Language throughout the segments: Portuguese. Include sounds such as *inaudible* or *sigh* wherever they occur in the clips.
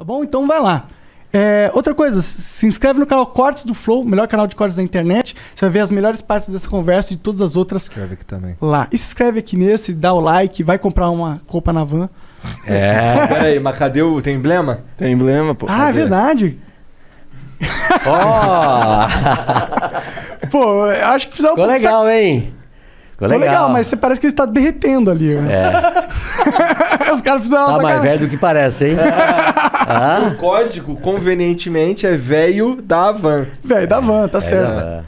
Tá bom? Então vai lá. É, outra coisa, se inscreve no canal Cortes do Flow, melhor canal de cortes da internet. Você vai ver as melhores partes dessa conversa e de todas as outras. inscreve aqui também. Lá. E se inscreve aqui nesse, dá o like, vai comprar uma roupa na van. É. *laughs* Peraí, mas cadê o. Tem emblema? Tem emblema, pô. Ah, é verdade. Ó! Oh. *laughs* pô, acho que precisava. Ficou legal, hein? Ficou legal. legal, mas você parece que ele está derretendo ali. Né? É. *laughs* Os caras fizeram tá mais cara. velho do que parece, hein? Ah. *laughs* O código, convenientemente, é velho da van. Velho da van, tá é, certo. Tá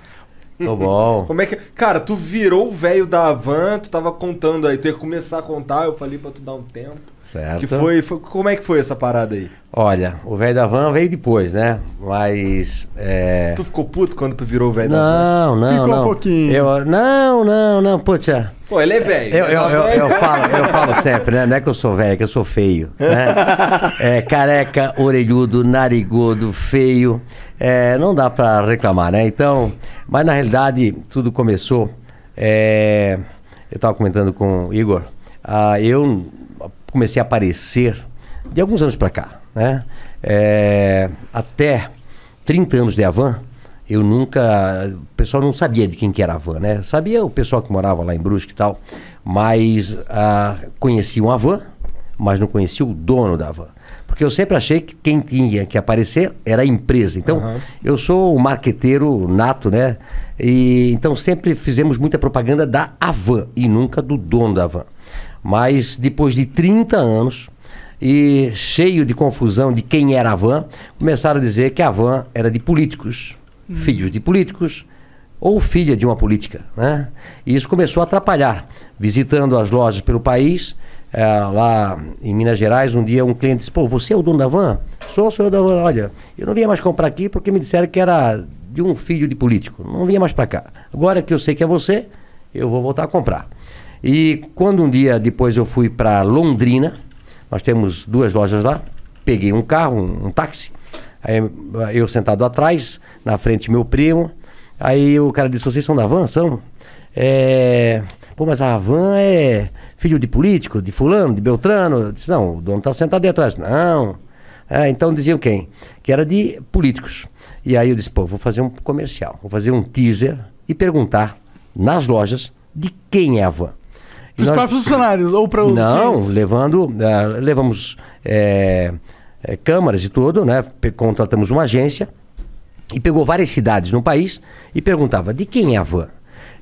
Tô bom. *laughs* Como é que. Cara, tu virou o velho da van, tu tava contando aí, tu ia começar a contar, eu falei pra tu dar um tempo. Certo. Que foi, foi, como é que foi essa parada aí? Olha, o velho da van veio depois, né? Mas. É... Tu ficou puto quando tu virou o velho da van? Não, não. Ficou não. um pouquinho. Eu, não, não, não. Puta. É. Pô, ele é velho. Eu, é eu, eu, eu, falo, eu falo sempre, né? Não é que eu sou velho, é que eu sou feio. Né? *laughs* É, careca, orelhudo, narigudo, feio. É, não dá pra reclamar, né? Então. Mas na realidade, tudo começou. É, eu tava comentando com o Igor. Ah, eu comecei a aparecer de alguns anos para cá, né? É, até 30 anos de Avan, eu nunca. O pessoal não sabia de quem que era a van, né? Sabia o pessoal que morava lá em Brusque e tal, mas ah, conheciam Avan, mas não conhecia o dono da van. Porque eu sempre achei que quem tinha que aparecer era a empresa. Então, uhum. eu sou um marqueteiro nato, né? E, então, sempre fizemos muita propaganda da Avan e nunca do dono da Avan. Mas depois de 30 anos e cheio de confusão de quem era a van, começaram a dizer que a van era de políticos, hum. filhos de políticos ou filha de uma política. Né? E isso começou a atrapalhar. Visitando as lojas pelo país, é, lá em Minas Gerais, um dia um cliente disse: Pô, você é o dono da van? Sou, sou eu da van. Olha, eu não vinha mais comprar aqui porque me disseram que era de um filho de político. Não vinha mais para cá. Agora que eu sei que é você, eu vou voltar a comprar. E quando um dia depois eu fui para Londrina, nós temos duas lojas lá, peguei um carro, um, um táxi, aí eh, eu sentado atrás, na frente meu primo, aí o cara disse, vocês são da van, são? É... Pô, mas a van é filho de político, de fulano, de beltrano? Eu disse, não, o dono tá sentado ali atrás. Não. É, então diziam quem? Que era de políticos. E aí eu disse, pô, vou fazer um comercial, vou fazer um teaser e perguntar nas lojas de quem é a van. Para os nós... próprios funcionários ou para os Não, clientes. levando, uh, levamos é, é, câmaras e tudo, né? Contratamos uma agência e pegou várias cidades no país e perguntava, de quem é a van?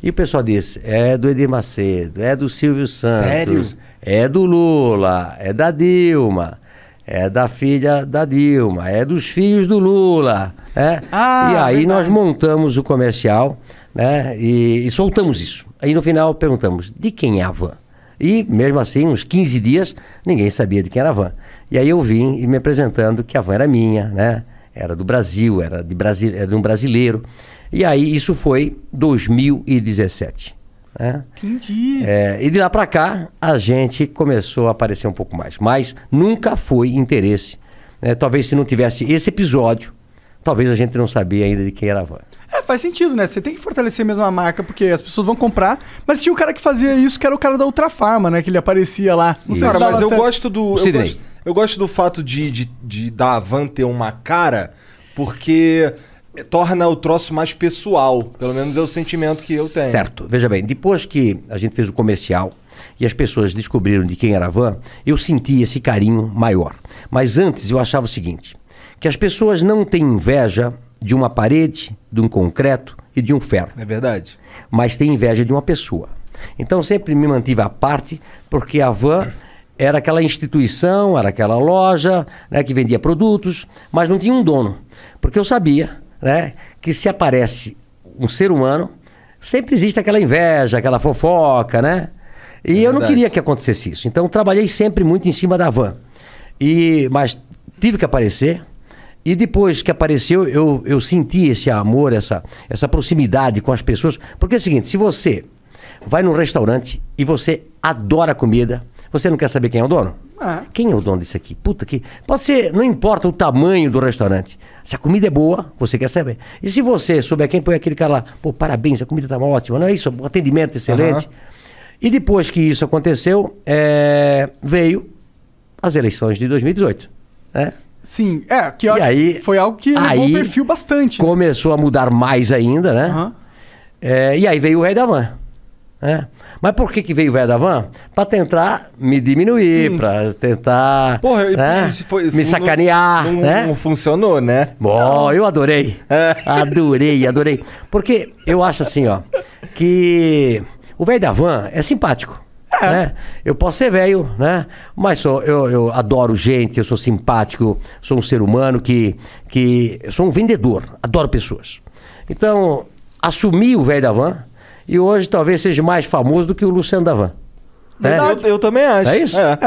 E o pessoal disse, é do Edir Macedo, é do Silvio Santos, Sério? é do Lula, é da Dilma é da filha da Dilma, é dos filhos do Lula. É? Ah, e aí verdade. nós montamos o comercial né? e, e soltamos isso. Aí no final perguntamos: de quem é a van? E mesmo assim, uns 15 dias, ninguém sabia de quem era a van. E aí eu vim e me apresentando que a van era minha, né? Era do Brasil, era de, Brasi era de um brasileiro. E aí isso foi 2017. Né? Entendi. É, e de lá para cá, a gente começou a aparecer um pouco mais. Mas nunca foi interesse. Né? Talvez se não tivesse esse episódio, talvez a gente não sabia ainda de quem era a van faz sentido, né? Você tem que fortalecer mesmo a marca, porque as pessoas vão comprar. Mas tinha um cara que fazia isso, que era o cara da Farma né? Que ele aparecia lá. Não sei cara, se mas certo. eu gosto do. Eu gosto, eu gosto, do fato de, de, de da Van ter uma cara, porque torna o troço mais pessoal. Pelo menos é o sentimento que eu tenho. Certo. Veja bem, depois que a gente fez o comercial e as pessoas descobriram de quem era a van, eu senti esse carinho maior. Mas antes eu achava o seguinte, que as pessoas não têm inveja de uma parede, de um concreto e de um ferro. É verdade. Mas tem inveja de uma pessoa. Então sempre me mantive à parte, porque a van era aquela instituição, era aquela loja né, que vendia produtos, mas não tinha um dono. Porque eu sabia né, que se aparece um ser humano, sempre existe aquela inveja, aquela fofoca, né? E é eu não queria que acontecesse isso. Então trabalhei sempre muito em cima da van. E, mas tive que aparecer, e depois que apareceu, eu, eu senti esse amor, essa, essa proximidade com as pessoas. Porque é o seguinte: se você vai num restaurante e você adora comida, você não quer saber quem é o dono? Ah. Quem é o dono disso aqui? Puta que. Pode ser, não importa o tamanho do restaurante. Se a comida é boa, você quer saber. E se você souber quem põe aquele cara lá, pô, parabéns, a comida tá ótima, não é isso? O atendimento excelente. Uhum. E depois que isso aconteceu, é... veio as eleições de 2018. Né? Sim, é, que aí, foi algo que mudou o perfil bastante. Né? Começou a mudar mais ainda, né? Uhum. É, e aí veio o Rei da Van. Né? Mas por que, que veio o Rei da Van? Pra tentar me diminuir, Sim. pra tentar Porra, né? foi, me sacanear. Não, né? não funcionou, né? Bom, então eu adorei. É. Adorei, adorei. Porque eu acho assim, ó, que o Rei da Van é simpático. É. Né? Eu posso ser velho, né? Mas sou, eu, eu adoro gente, eu sou simpático, sou um ser humano que, que sou um vendedor, adoro pessoas. Então, assumi o velho da van e hoje talvez seja mais famoso do que o Luciano da van. Né? Eu, eu, também acho. É isso? É.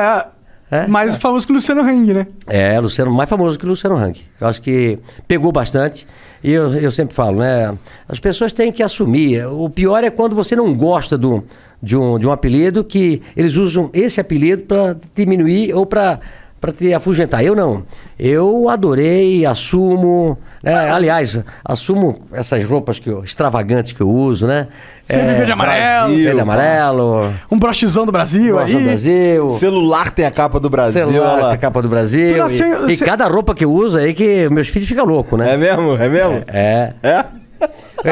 é. é? mais é. famoso que o Luciano Hang, né? É, Luciano, mais famoso que o Luciano Hang. Eu acho que pegou bastante. E eu, eu sempre falo, né? As pessoas têm que assumir. O pior é quando você não gosta do, de um, de um apelido que eles usam esse apelido para diminuir ou para para te afugentar. Eu não. Eu adorei, assumo. Né? Aliás, assumo essas roupas que eu, extravagantes que eu uso, né? Sempre é, é, verde amarelo. Brasil, verde amarelo. Um brochezão do Brasil aí. Do Brasil. Celular tem a capa do Brasil. Celular tem a capa do Brasil. Nasceu, e, você... e, cada roupa que eu uso aí que meus filhos ficam loucos, né? É mesmo? É mesmo? é. é? é?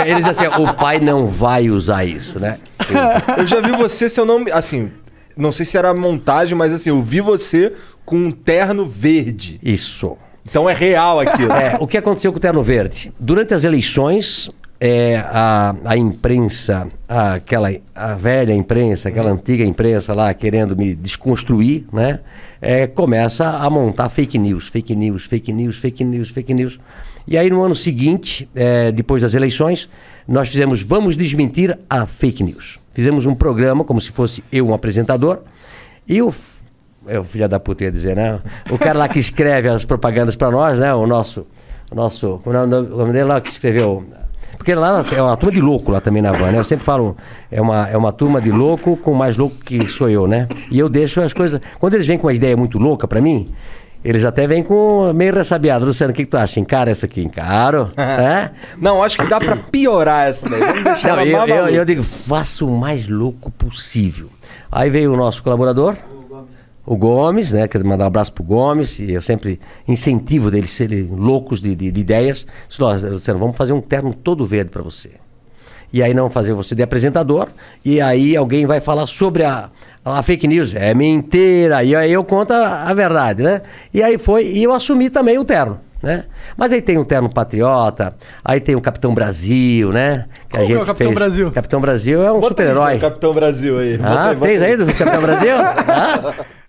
Eles assim, o pai não vai usar isso, né? Eu já vi você, se eu não. Assim, não sei se era montagem, mas assim, eu vi você com um terno verde. Isso. Então é real aquilo. É, o que aconteceu com o terno verde? Durante as eleições, é, a, a imprensa, a, aquela a velha imprensa, aquela antiga imprensa lá querendo me desconstruir, né? É, começa a montar fake news, fake news, fake news, fake news, fake news. Fake news e aí, no ano seguinte, é, depois das eleições, nós fizemos Vamos Desmentir a Fake News. Fizemos um programa, como se fosse eu um apresentador, e o. É o filho da puta ia dizer, né? O cara lá que escreve as propagandas para nós, né? O nosso. O nosso. É o nome dele lá que escreveu porque lá é uma turma de louco lá também na van, né? Eu sempre falo, é uma, é uma turma de louco com mais louco que sou eu, né? E eu deixo as coisas. Quando eles vêm com uma ideia muito louca para mim, eles até vêm com meio ressabiado. Luciano, o que, que tu acha? Encara essa aqui, encaro? *laughs* é? Não, acho que dá para piorar essa daí. Vamos deixar Não, eu, eu, eu, digo, faça o mais louco possível. Aí veio o nosso colaborador, o Gomes, o Gomes né? Quero mandar um abraço pro Gomes. E eu sempre incentivo eles serem loucos de, de, de ideias. Disse, Luciano, vamos fazer um terno todo verde para você e aí não fazer você de apresentador, e aí alguém vai falar sobre a, a fake news. É mentira, e aí eu conto a, a verdade, né? E aí foi, e eu assumi também o terno. Né? Mas aí tem o Terno Patriota, aí tem o Capitão Brasil, né? Que Como a gente é o Capitão fez. Brasil? Capitão Brasil é um super-herói. Capitão Brasil aí. Ah, bota aí, bota aí. aí do Capitão Brasil? *laughs* ah?